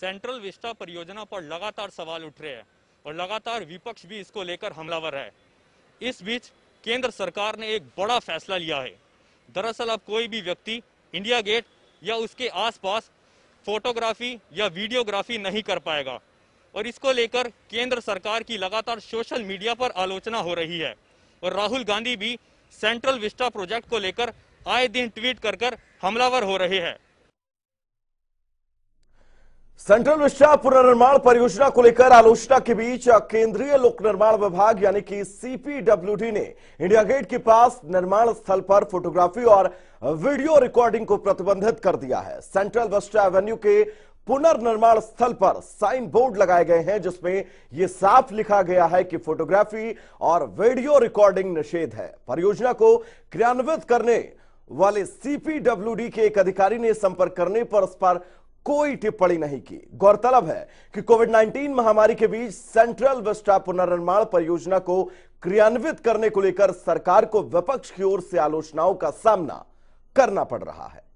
central Vista परियोजना पर लगातार सवाल उठ रहे हैं और लगातार विपक्ष भी इसको लेकर हमलावर है इस बीच केंद्र सरकार ने एक बड़ा फैसला लिया है दरअसल अब कोई भी व्यक्ति इंडिया गेट या उसके आसपास फोटोग्राफी या वीडियोग्राफी नहीं कर पाएगा और इसको लेकर केंद्र सरकार की लगातार सोशल मीडिया पर आलोचना हो रही है और राहुल गांधी भी सेंट्रल विस्टा प्रोजेक्ट को लेकर आए दिन ट्वीट कर कर हमलावर हो रहे हैं सेंट्रल विस्टा पुनर्निर्माण परियोजना को लेकर आलोचना के बीच केंद्रीय लोक निर्माण विभाग यानी कि सीपीडब्ल्यूडी ने इंडिया गेट के पास निर्माण स्थल पर फोटोग्राफी और वीडियो रिकॉर्डिंग को प्रतिबंधित कर दिया है सेंट्रल विस्टा एवेन्यू के पुनर्निर्माण स्थल पर साइन बोर्ड लगाए गए हैं जिसमें यह साफ लिखा गया है कि फोटोग्राफी और वीडियो रिकॉर्डिंग निषेध है परियोजना को क्रियान्वित करने वाले सीपीडब्ल्यूडी के एक अधिकारी ने संपर्क करने पर उस पर कोई टिप्पणी नहीं की गौरतलब है कि कोविड 19 महामारी के बीच सेंट्रल विस्टा पुनर्निर्माण परियोजना को क्रियान्वित करने को लेकर सरकार को विपक्ष की ओर से आलोचनाओं का सामना करना पड़ रहा है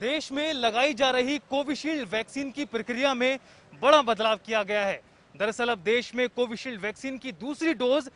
देश में लगाई जा रही कोविशील्ड वैक्सीन की प्रक्रिया में बड़ा बदलाव किया गया है दरअसल अब देश में कोविशील्ड वैक्सीन की दूसरी डोज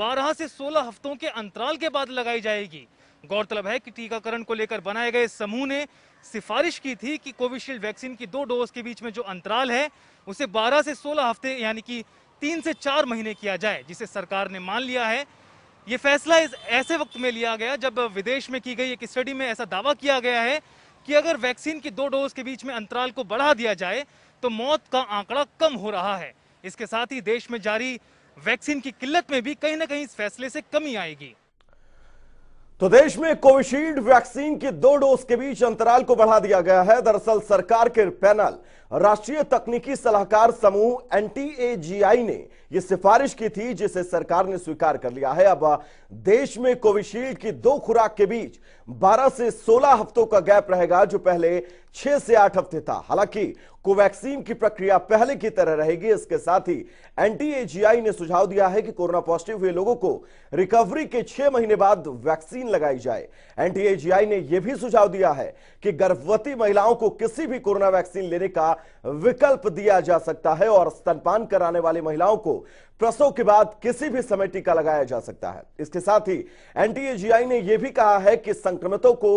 12 से 16 हफ्तों के अंतराल के बाद लगाई जाएगी गौरतलब है कि टीकाकरण को लेकर बनाए गए समूह ने सिफारिश की थी कि कोविशील्ड वैक्सीन की दो डोज के बीच में जो अंतराल है उसे 12 से 16 हफ्ते यानी कि तीन से चार महीने किया जाए जिसे सरकार ने मान लिया है ये फैसला इस ऐसे वक्त में लिया गया जब विदेश में की गई एक स्टडी में ऐसा दावा किया गया है कि अगर वैक्सीन की दो डोज के बीच में अंतराल को बढ़ा दिया जाए तो मौत का आंकड़ा कम हो रहा है इसके साथ ही देश में जारी वैक्सीन की किल्लत में भी कहीं ना कहीं इस फैसले से कमी आएगी तो देश में कोविशील्ड वैक्सीन की दो डोज के बीच अंतराल को बढ़ा दिया गया है दरअसल सरकार के पैनल राष्ट्रीय तकनीकी सलाहकार समूह एन ने यह सिफारिश की थी जिसे सरकार ने स्वीकार कर लिया है अब देश में कोविशील्ड की दो खुराक के बीच 12 से 16 हफ्तों का गैप रहेगा जो पहले 6 से 8 हफ्ते था हालांकि कोवैक्सीन की प्रक्रिया पहले की तरह रहेगी इसके साथ ही एनटीएजीआई ने सुझाव दिया है कि कोरोना पॉजिटिव हुए लोगों को रिकवरी के 6 महीने बाद वैक्सीन लगाई जाए एनटीएजीआई ने यह भी सुझाव दिया है कि गर्भवती महिलाओं को किसी भी कोरोना वैक्सीन लेने का विकल्प दिया जा सकता है और स्तनपान कराने वाली महिलाओं को प्रसव के बाद किसी भी समय टीका लगाया जा सकता है इसके साथ ही एनटीएजीआई ने यह भी कहा है कि संक्रमितों को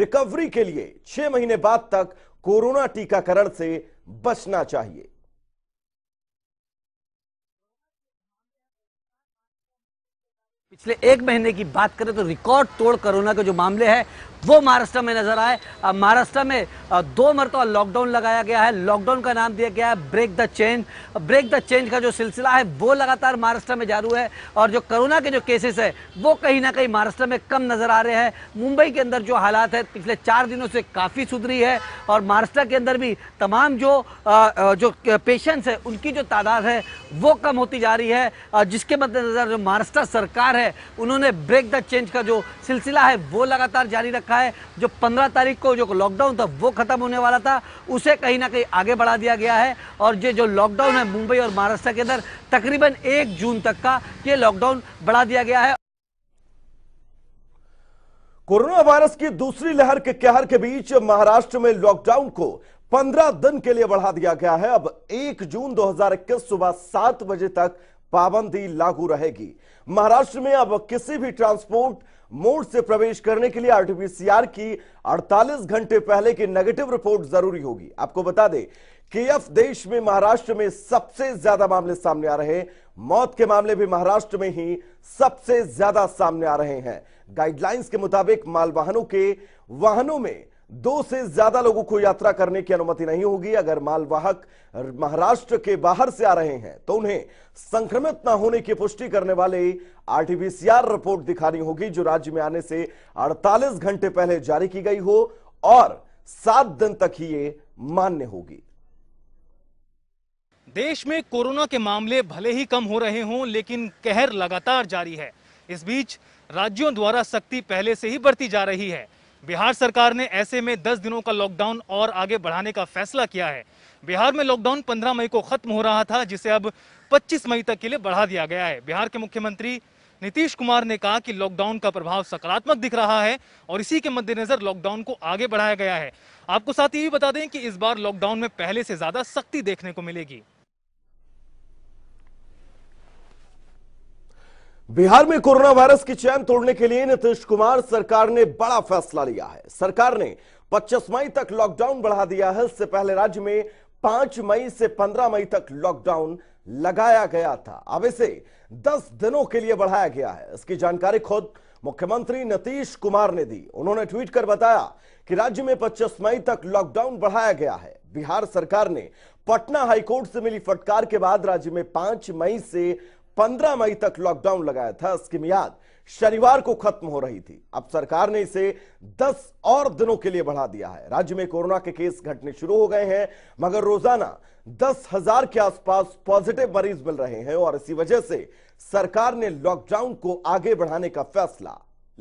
रिकवरी के लिए छह महीने बाद तक कोरोना टीकाकरण से बचना चाहिए पिछले एक महीने की बात करें तो रिकॉर्ड तोड़ कोरोना के जो मामले हैं वो महाराष्ट्र में नजर आए महाराष्ट्र में दो मरतबा लॉकडाउन लगाया गया है लॉकडाउन का नाम दिया गया है break the change break the change का जो सिलसिला है वो लगातार महाराष्ट्र में जारू है और जो कोरोना के जो केसेस है वो कहीं ना कहीं महाराष्ट्र में कम नज़र आ रहे हैं मुंबई के अंदर जो हालात है पिछले चार दिनों से काफ़ी सुधरी है और महाराष्ट्र के अंदर भी तमाम जो जो पेशेंट्स है उनकी जो तादाद है वो कम होती जा रही है जिसके मद्देनज़र जो महाराष्ट्र सरकार है उन्होंने ब्रेक द चेंज का जो सिलसिला है वो लगातार जारी रखा रखा है जो पंद्रह तारीख को जो लॉकडाउन था वो ख़त्म होने वाला था उसे कहीं ना कहीं आगे बढ़ा दिया गया है और ये जो लॉकडाउन है मुंबई और महाराष्ट्र के अंदर तकरीबन एक जून तक का ये लॉकडाउन बढ़ा दिया गया है कोरोना वायरस की दूसरी लहर के कहर के बीच महाराष्ट्र में लॉकडाउन को 15 दिन के लिए बढ़ा दिया गया है अब 1 जून 2021 सुबह 7 बजे तक पाबंदी लागू रहेगी महाराष्ट्र में अब किसी भी ट्रांसपोर्ट मोड से प्रवेश करने के लिए आरटीपीसीआर की 48 घंटे पहले की नेगेटिव रिपोर्ट जरूरी होगी आपको बता दें एफ देश में महाराष्ट्र में सबसे ज्यादा मामले सामने आ रहे हैं मौत के मामले भी महाराष्ट्र में ही सबसे ज्यादा सामने आ रहे हैं गाइडलाइंस के मुताबिक मालवाहनों के वाहनों में दो से ज्यादा लोगों को यात्रा करने की अनुमति नहीं होगी अगर मालवाहक महाराष्ट्र के बाहर से आ रहे हैं तो उन्हें संक्रमित न होने की पुष्टि करने वाले आरटीपीसीआर रिपोर्ट दिखानी होगी जो राज्य में आने से 48 घंटे पहले जारी की गई हो और सात दिन तक ही ये मान्य होगी देश में कोरोना के मामले भले ही कम हो रहे हों लेकिन कहर लगातार जारी है इस बीच राज्यों द्वारा सख्ती पहले से ही बढ़ती जा रही है बिहार सरकार ने ऐसे में 10 दिनों का लॉकडाउन और आगे बढ़ाने का फैसला किया है बिहार में लॉकडाउन 15 मई को खत्म हो रहा था जिसे अब 25 मई तक के लिए बढ़ा दिया गया है बिहार के मुख्यमंत्री नीतीश कुमार ने कहा कि लॉकडाउन का प्रभाव सकारात्मक दिख रहा है और इसी के मद्देनजर लॉकडाउन को आगे बढ़ाया गया है आपको साथ ही भी बता दें कि इस बार लॉकडाउन में पहले से ज्यादा सख्ती देखने को मिलेगी बिहार में कोरोना वायरस की चैन तोड़ने के लिए नीतीश कुमार सरकार ने बड़ा फैसला लिया है सरकार ने 25 मई तक लॉकडाउन बढ़ा दिया है इससे पहले राज्य में 5 मई से 15 मई तक लॉकडाउन लगाया गया था अब इसे 10 दिनों के लिए बढ़ाया गया है इसकी जानकारी खुद मुख्यमंत्री नीतीश कुमार ने दी उन्होंने ट्वीट कर बताया कि राज्य में पच्चीस मई तक लॉकडाउन बढ़ाया गया है बिहार सरकार ने पटना हाईकोर्ट से मिली फटकार के बाद राज्य में पांच मई से 15 मई तक लॉकडाउन लगाया था इसकी मियाद शनिवार को खत्म हो रही थी अब सरकार ने इसे 10 और दिनों के लिए बढ़ा दिया है राज्य में कोरोना के केस घटने शुरू हो गए हैं मगर रोजाना दस हजार के आसपास पॉजिटिव मरीज मिल रहे हैं और इसी वजह से सरकार ने लॉकडाउन को आगे बढ़ाने का फैसला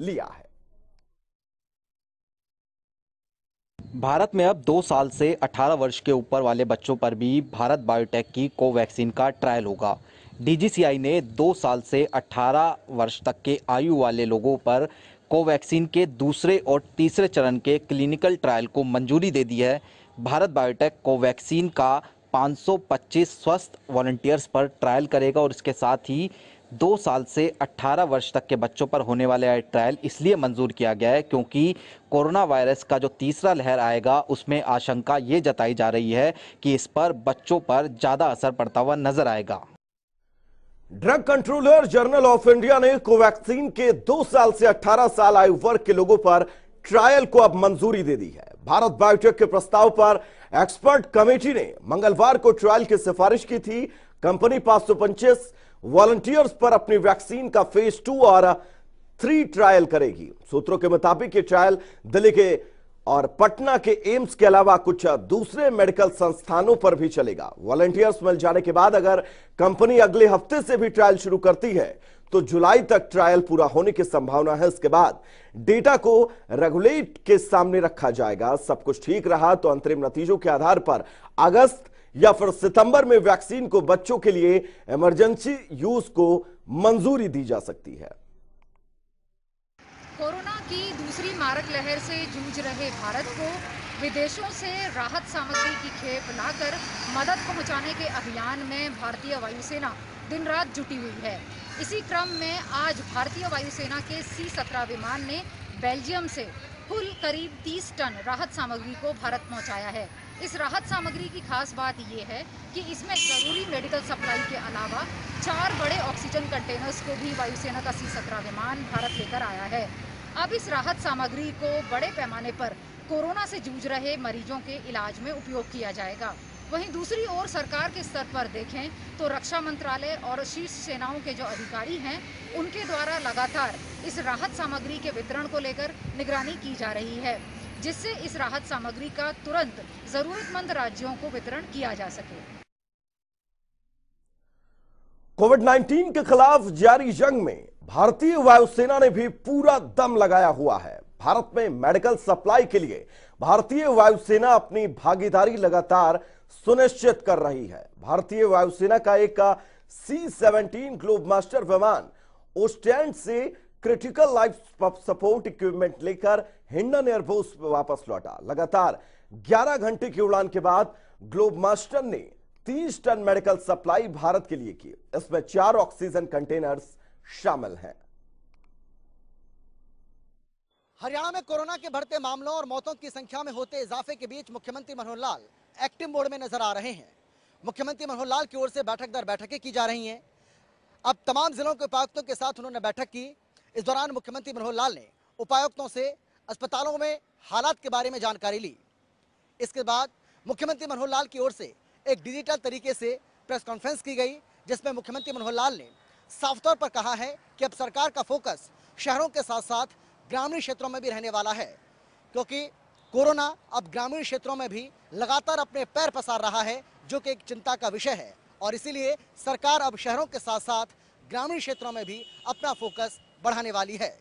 लिया है भारत में अब दो साल से 18 वर्ष के ऊपर वाले बच्चों पर भी भारत बायोटेक की कोवैक्सीन का ट्रायल होगा डीजीसीआई ने दो साल से 18 वर्ष तक के आयु वाले लोगों पर कोवैक्सीन के दूसरे और तीसरे चरण के क्लिनिकल ट्रायल को मंजूरी दे दी है भारत बायोटेक कोवैक्सीन का 525 स्वस्थ वॉलंटियर्स पर ट्रायल करेगा और इसके साथ ही दो साल से 18 वर्ष तक के बच्चों पर होने वाले ट्रायल इसलिए मंजूर किया गया है क्योंकि कोरोना वायरस का जो तीसरा लहर आएगा उसमें आशंका ये जताई जा रही है कि इस पर बच्चों पर ज़्यादा असर पड़ता हुआ नजर आएगा drug controller general of India ने कोवैक्सीन के दो साल से 18 साल आयु वर्ग के लोगों पर ट्रायल को अब मंजूरी दे दी है भारत बायोटेक के प्रस्ताव पर एक्सपर्ट कमेटी ने मंगलवार को ट्रायल की सिफारिश की थी कंपनी पांच सौ पच्चीस वॉलंटियर्स पर अपनी वैक्सीन का फेज टू और थ्री ट्रायल करेगी सूत्रों के मुताबिक ये ट्रायल दिल्ली के और पटना के एम्स के अलावा कुछ दूसरे मेडिकल संस्थानों पर भी चलेगा वॉलेंटियर्स मिल जाने के बाद अगर कंपनी अगले हफ्ते से भी ट्रायल शुरू करती है तो जुलाई तक ट्रायल पूरा होने की संभावना है इसके बाद डेटा को रेगुलेट के सामने रखा जाएगा सब कुछ ठीक रहा तो अंतरिम नतीजों के आधार पर अगस्त या फिर सितंबर में वैक्सीन को बच्चों के लिए इमरजेंसी यूज को मंजूरी दी जा सकती है मुबारक लहर से जूझ रहे भारत को विदेशों से राहत सामग्री की खेप लाकर मदद पहुंचाने के अभियान में भारतीय वायुसेना दिन रात जुटी हुई है इसी क्रम में आज भारतीय वायुसेना के सी सत्रह विमान ने बेल्जियम से कुल करीब 30 टन राहत सामग्री को भारत पहुंचाया है इस राहत सामग्री की खास बात ये है कि इसमें ज़रूरी मेडिकल सप्लाई के अलावा चार बड़े ऑक्सीजन कंटेनर्स को भी वायुसेना का सी सत्रह विमान भारत लेकर आया है अब इस राहत सामग्री को बड़े पैमाने पर कोरोना से जूझ रहे मरीजों के इलाज में उपयोग किया जाएगा वहीं दूसरी ओर सरकार के स्तर पर देखें तो रक्षा मंत्रालय और शीर्ष सेनाओं के जो अधिकारी हैं उनके द्वारा लगातार इस राहत सामग्री के वितरण को लेकर निगरानी की जा रही है जिससे इस राहत सामग्री का तुरंत ज़रूरतमंद राज्यों को वितरण किया जा सके कोविड 19 के खिलाफ जारी जंग में भारतीय वायुसेना ने भी पूरा दम लगाया हुआ है भारत में मेडिकल सप्लाई के लिए भारतीय वायुसेना अपनी भागीदारी लगातार सुनिश्चित कर रही है भारतीय वायुसेना का एक सी सेवनटीन ग्लोब मास्टर विमान ओस्टैंड से क्रिटिकल लाइफ सपोर्ट इक्विपमेंट लेकर हिंडन एयरबोर्स वापस लौटा लगातार 11 घंटे की उड़ान के बाद ग्लोब मास्टर ने तीस टन मेडिकल सप्लाई भारत के लिए की इसमें चार ऑक्सीजन कंटेनर्स शामिल हैं हरियाणा में कोरोना के बढ़ते मामलों और मौतों की संख्या में होते इजाफे के बीच मुख्यमंत्री मनोहर लाल एक्टिव मोड में नजर आ रहे हैं मुख्यमंत्री मनोहर लाल की ओर से बैठक दर बैठकें की जा रही हैं अब तमाम जिलों के उपायुक्तों के साथ उन्होंने बैठक की इस दौरान मुख्यमंत्री मनोहर लाल ने उपायुक्तों से अस्पतालों में हालात के बारे में जानकारी ली इसके बाद मुख्यमंत्री मनोहर लाल की ओर से एक डिजिटल तरीके से प्रेस कॉन्फ्रेंस की गई जिसमें मुख्यमंत्री मनोहर लाल ने साफ तौर पर कहा है कि अब सरकार का फोकस शहरों के साथ साथ ग्रामीण क्षेत्रों में भी रहने वाला है क्योंकि कोरोना अब ग्रामीण क्षेत्रों में भी लगातार अपने पैर पसार रहा है जो कि एक चिंता का विषय है और इसीलिए सरकार अब शहरों के साथ साथ ग्रामीण क्षेत्रों में भी अपना फोकस बढ़ाने वाली है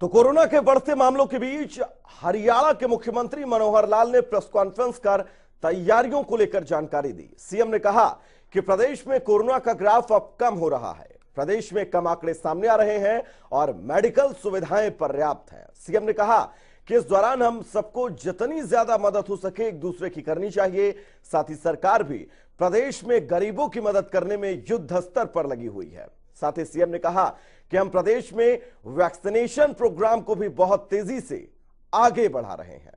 तो कोरोना के बढ़ते मामलों के बीच हरियाणा के मुख्यमंत्री मनोहर लाल ने प्रेस कॉन्फ्रेंस कर तैयारियों को लेकर जानकारी दी सीएम ने कहा कि प्रदेश में कोरोना का ग्राफ अब कम हो रहा है प्रदेश में कम आंकड़े सामने आ रहे हैं और मेडिकल सुविधाएं पर्याप्त हैं सीएम ने कहा कि इस दौरान हम सबको जितनी ज्यादा मदद हो सके एक दूसरे की करनी चाहिए साथ ही सरकार भी प्रदेश में गरीबों की मदद करने में युद्ध स्तर पर लगी हुई है साथ ही सीएम ने कहा कि हम प्रदेश में वैक्सीनेशन प्रोग्राम को भी बहुत तेजी से आगे बढ़ा रहे हैं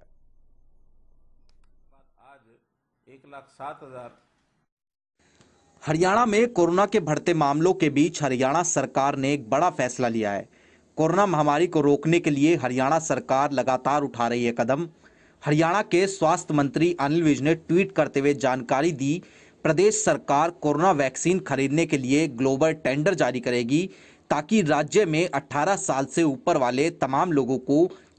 लाख सात हजार हरियाणा में कोरोना के बढ़ते मामलों के बीच हरियाणा सरकार ने एक बड़ा फैसला लिया है कोरोना महामारी को रोकने के लिए हरियाणा सरकार लगातार उठा रही है कदम हरियाणा के स्वास्थ्य मंत्री अनिल विज ने ट्वीट करते हुए जानकारी दी प्रदेश सरकार कोरोना वैक्सीन खरीदने के लिए ग्लोबल टेंडर जारी करेगी ताकि राज्य में 18 साल से ऊपर वाले तमाम लोगों को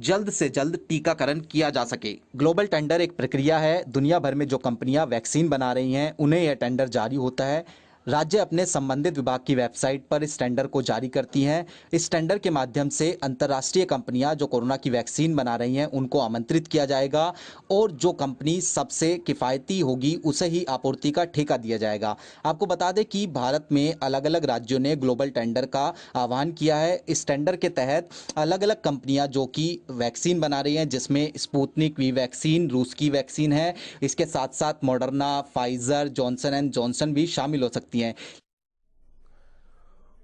जल्द से जल्द टीकाकरण किया जा सके ग्लोबल टेंडर एक प्रक्रिया है दुनिया भर में जो कंपनियां वैक्सीन बना रही हैं उन्हें यह टेंडर जारी होता है राज्य अपने संबंधित विभाग की वेबसाइट पर इस टेंडर को जारी करती हैं इस टेंडर के माध्यम से अंतर्राष्ट्रीय कंपनियां जो कोरोना की वैक्सीन बना रही हैं उनको आमंत्रित किया जाएगा और जो कंपनी सबसे किफ़ायती होगी उसे ही आपूर्ति का ठेका दिया जाएगा आपको बता दें कि भारत में अलग अलग राज्यों ने ग्लोबल टेंडर का आह्वान किया है इस टेंडर के तहत अलग अलग कंपनियाँ जो कि वैक्सीन बना रही हैं जिसमें स्पूतनिक वी वैक्सीन रूस की वैक्सीन है इसके साथ साथ Moderna Pfizer Johnson and Johnson भी शामिल हो सकते सकती हैं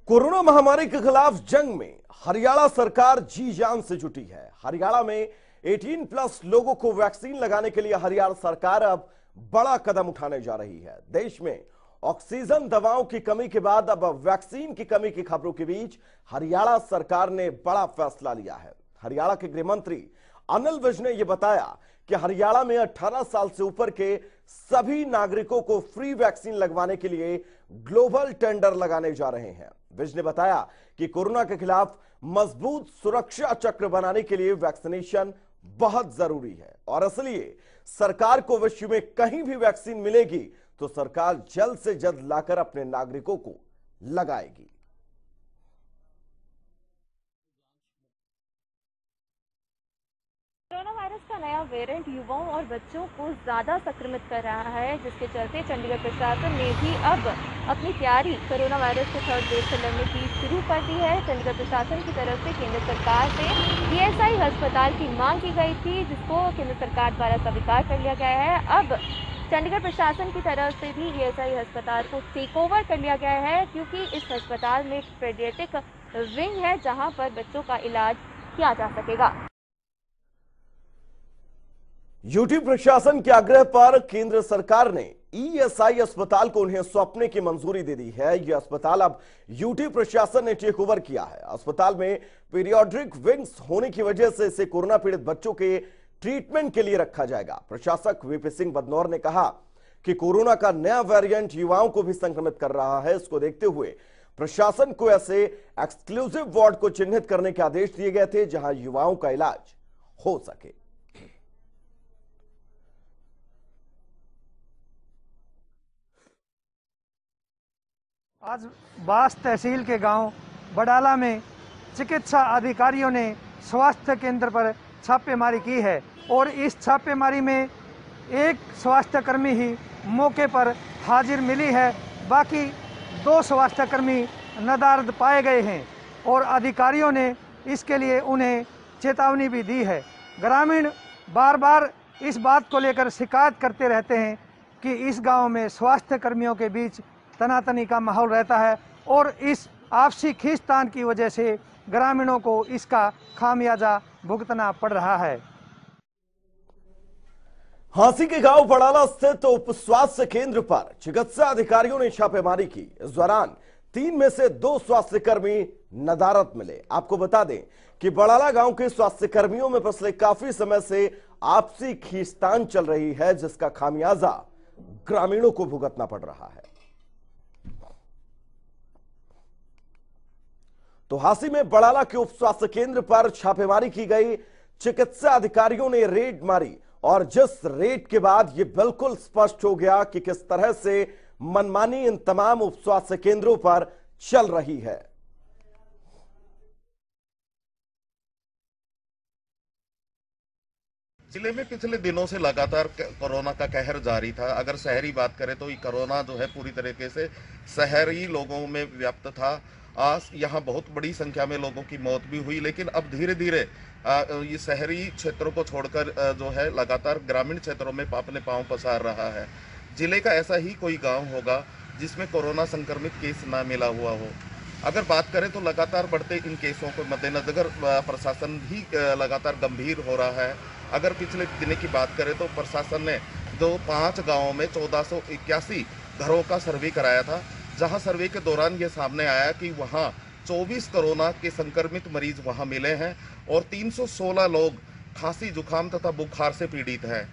कोरोना महामारी के खिलाफ जंग में हरियाणा सरकार जी जान से जुटी है हरियाणा में 18 प्लस लोगों को वैक्सीन लगाने के लिए हरियाणा सरकार अब बड़ा कदम उठाने जा रही है देश में ऑक्सीजन दवाओं की कमी के बाद अब वैक्सीन की कमी की खबरों के बीच हरियाणा सरकार ने बड़ा फैसला लिया है हरियाणा के गृहमंत्री अनिल विज ने यह बताया कि हरियाणा में 18 साल से ऊपर के सभी नागरिकों को फ्री वैक्सीन लगवाने के लिए ग्लोबल टेंडर लगाने जा रहे हैं विज ने बताया कि कोरोना के खिलाफ मजबूत सुरक्षा चक्र बनाने के लिए वैक्सीनेशन बहुत जरूरी है और इसलिए सरकार को विश्व में कहीं भी वैक्सीन मिलेगी तो सरकार जल्द से जल्द लाकर अपने नागरिकों को लगाएगी का नया वेरिएंट युवाओं और बच्चों को ज़्यादा संक्रमित कर रहा है जिसके चलते चंडीगढ़ प्रशासन ने भी अब अपनी तैयारी कोरोना वायरस के थर्ड वेव से लड़ने की शुरू कर दी है चंडीगढ़ प्रशासन की तरफ से केंद्र सरकार से ई अस्पताल की मांग की गई थी जिसको केंद्र सरकार द्वारा स्वीकार कर लिया गया है अब चंडीगढ़ प्रशासन की तरफ से भी आई अस्पताल को टेक ओवर कर लिया गया है क्योंकि इस अस्पताल में पेडियाटिक विंग है जहां पर बच्चों का इलाज किया जा सकेगा यूटी प्रशासन के आग्रह पर केंद्र सरकार ने ईएसआई e अस्पताल को उन्हें सौंपने की मंजूरी दे दी है यह अस्पताल अब यूटी प्रशासन ने टेक ओवर किया है अस्पताल में पीरियोड्रिक विंग्स होने की वजह से इसे कोरोना पीड़ित बच्चों के ट्रीटमेंट के लिए रखा जाएगा प्रशासक वीपी सिंह बदनौर ने कहा कि कोरोना का नया वेरियंट युवाओं को भी संक्रमित कर रहा है इसको देखते हुए प्रशासन को ऐसे एक्सक्लूसिव वार्ड को चिन्हित करने के आदेश दिए गए थे जहां युवाओं का इलाज हो सके आज बास तहसील के गांव बडाला में चिकित्सा अधिकारियों ने स्वास्थ्य केंद्र पर छापेमारी की है और इस छापेमारी में एक स्वास्थ्यकर्मी ही मौके पर हाजिर मिली है बाकी दो स्वास्थ्यकर्मी नदारद पाए गए हैं और अधिकारियों ने इसके लिए उन्हें चेतावनी भी दी है ग्रामीण बार बार इस बात को लेकर शिकायत करते रहते हैं कि इस गांव में स्वास्थ्य कर्मियों के बीच तनातनी का माहौल रहता है और इस आपसी खींचतान की वजह से ग्रामीणों को इसका खामियाजा भुगतना पड़ रहा है हांसी के गांव बड़ाला स्थित उप स्वास्थ्य केंद्र पर चिकित्सा अधिकारियों ने छापेमारी की इस दौरान तीन में से दो स्वास्थ्य कर्मी नदारत मिले आपको बता दें कि बड़ाला गांव के स्वास्थ्य कर्मियों में पिछले काफी समय से आपसी खींचतान चल रही है जिसका खामियाजा ग्रामीणों को भुगतना पड़ रहा है तो हासी में बड़ाला के उप स्वास्थ्य केंद्र पर छापेमारी की गई चिकित्सा अधिकारियों ने रेड मारी और जिस रेड के बाद यह बिल्कुल स्पष्ट हो गया कि किस तरह से मनमानी इन तमाम उप स्वास्थ्य केंद्रों पर चल रही है जिले में पिछले दिनों से लगातार कोरोना का कहर जारी था अगर शहरी बात करें तो ये कोरोना जो है पूरी तरीके से शहरी लोगों में व्याप्त था आज यहाँ बहुत बड़ी संख्या में लोगों की मौत भी हुई लेकिन अब धीरे धीरे ये शहरी क्षेत्रों को छोड़कर जो है लगातार ग्रामीण क्षेत्रों में अपने पाँव पसार रहा है जिले का ऐसा ही कोई गाँव होगा जिसमें कोरोना संक्रमित केस ना मिला हुआ हो अगर बात करें तो लगातार बढ़ते इन केसों को मद्देनजर प्रशासन भी लगातार गंभीर हो रहा है अगर पिछले दिनों की बात करें तो प्रशासन ने जो पांच गांवों में चौदह घरों का सर्वे कराया था जहां सर्वे के दौरान ये सामने आया कि वहां 24 कोरोना के संक्रमित मरीज वहां मिले हैं और 316 लोग खांसी जुकाम तथा बुखार से पीड़ित हैं